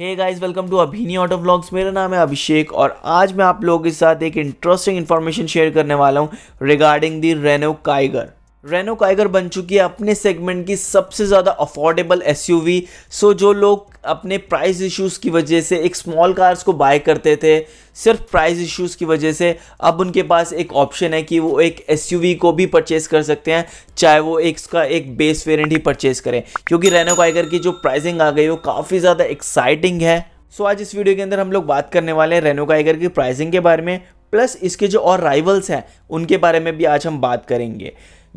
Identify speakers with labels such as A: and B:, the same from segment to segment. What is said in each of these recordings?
A: Hey guys welcome to Abhini auto blogs मेरा नाम है अभिषेक और आज मैं आप लोगों के साथ एक इंटरेस्टिंग इन्फॉर्मेशन शेयर करने वाला हूँ regarding the Renault Kiger Renault Kiger बन चुकी है अपने सेगमेंट की सबसे ज़्यादा अफोर्डेबल वी सो जो लोग अपने प्राइस इश्यूज की वजह से एक स्मॉल कार्स को बाय करते थे सिर्फ प्राइस इश्यूज की वजह से अब उनके पास एक ऑप्शन है कि वो एक वी को भी परचेस कर सकते हैं चाहे वो एक उसका एक बेस वेरेंट ही परचेस करें क्योंकि रेनो काइगर की जो प्राइजिंग आ गई वो काफ़ी ज़्यादा एक्साइटिंग है सो so, आज इस वीडियो के अंदर हम लोग बात करने वाले हैं रेनो काइगर की प्राइजिंग के बारे में प्लस इसके जो और राइवल्स हैं उनके बारे में भी आज हम बात करेंगे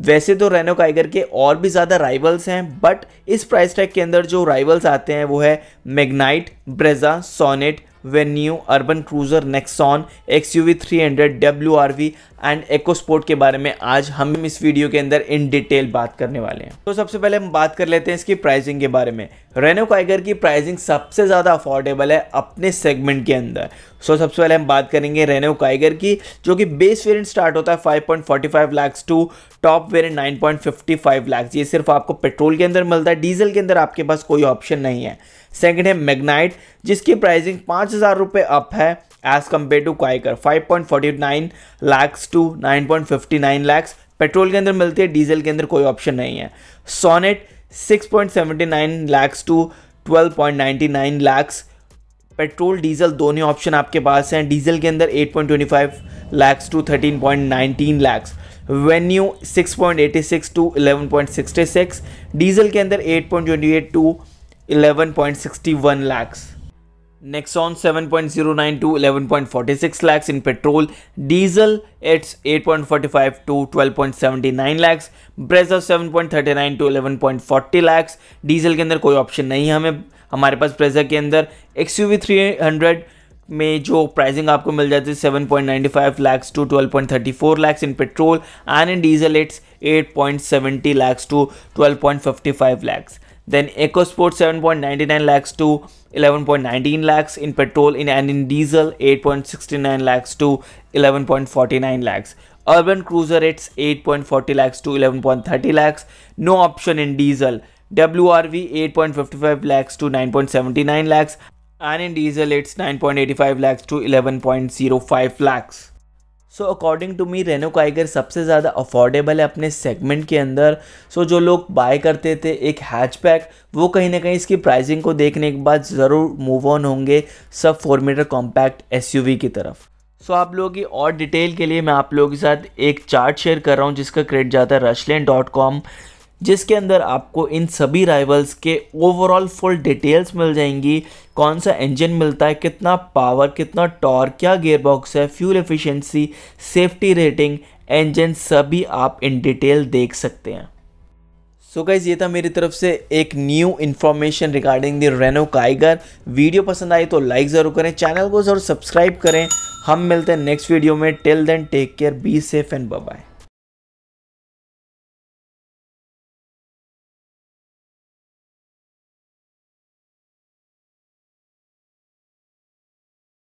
A: वैसे तो रेनो काइगर के और भी ज़्यादा राइवल्स हैं बट इस प्राइस टैग के अंदर जो राइवल्स आते हैं वो है Magnite Brezza Sonet Venue Urban Cruiser Nexon X U V three hundred W R V and EcoSport के बारे में आज हम इस वीडियो के अंदर इन डिटेल बात करने वाले हैं तो सबसे पहले हम बात कर लेते हैं इसकी प्राइसिंग के बारे में रेनो काइगर की प्राइसिंग सबसे ज़्यादा अफोर्डेबल है अपने सेगमेंट के अंदर सो so, सबसे पहले हम बात करेंगे रेनो काइगर की जो कि बेस वेरिएंट स्टार्ट होता है 5.45 lakhs to top variant 9.55 lakhs ये सिर्फ आपको पेट्रोल के अंदर मिलता है डीजल के अंदर आपके पास कोई ऑप्शन नहीं है सेकेंड है मैगनाइट जिसकी प्राइसिंग पाँच हज़ार रुपये अप है as compared to Kiger 5.49 lakhs to 9.59 lakhs petrol के अंदर मिलती है डीजल के अंदर कोई ऑप्शन नहीं है Sonet 6.79 lakhs to 12.99 lakhs petrol diesel दोनों ऑप्शन आपके पास हैं डीजल के अंदर 8.25 lakhs to 13.19 lakhs Venue 6.86 to 11.66 diesel के अंदर 8.28 to 11.61 lakhs forty five to twelve point seventy nine lakhs Brezza 8.45 point 12.79 nine to 7.39 point 11.40 lakhs diesel के अंदर कोई ऑप्शन नहीं है हमें हमारे पास ब्रेजर के अंदर एक्स यू में जो प्राइसिंग आपको मिल जाती है 7.95 lakhs to 12.34 lakhs in petrol and in diesel it's 8.70 lakhs to 12.55 lakhs Then EcoSport 7.99 lakhs to 11.19 lakhs in petrol in and in diesel 8.69 lakhs to 11.49 lakhs. Urban Cruiser it's 8.40 lakhs to 11.30 lakhs. No option in diesel. WRV 8.55 lakhs to 9.79 lakhs and in diesel it's 9.85 lakhs to 11.05 lakhs. So according to me Renault Kiger सबसे ज़्यादा affordable है अपने segment के अंदर सो so, जो लोग bye करते थे एक हैचपैक वो कहीं ना कहीं इसकी प्राइसिंग को देखने के बाद ज़रूर मूव ऑन होंगे सब फोर मीटर कॉम्पैक्ट एस की तरफ सो so, आप लोगों की और डिटेल के लिए मैं आप लोगों के साथ एक चार्ट शेयर कर रहा हूँ जिसका क्रेडिट जाता है रशलैंड डॉट कॉम जिसके अंदर आपको इन सभी राइवल्स के ओवरऑल फुल डिटेल्स मिल जाएंगी कौन सा इंजन मिलता है कितना पावर कितना टॉर्क क्या गेयरबॉक्स है fuel efficiency, safety rating engine सभी आप इन डिटेल देख सकते हैं सो so गाइज़ ये था मेरी तरफ से एक new information regarding the Renault Kiger video पसंद आई तो लाइक ज़रूर करें चैनल को ज़रूर सब्सक्राइब करें हम मिलते हैं नेक्स्ट वीडियो में till then take care be safe and bye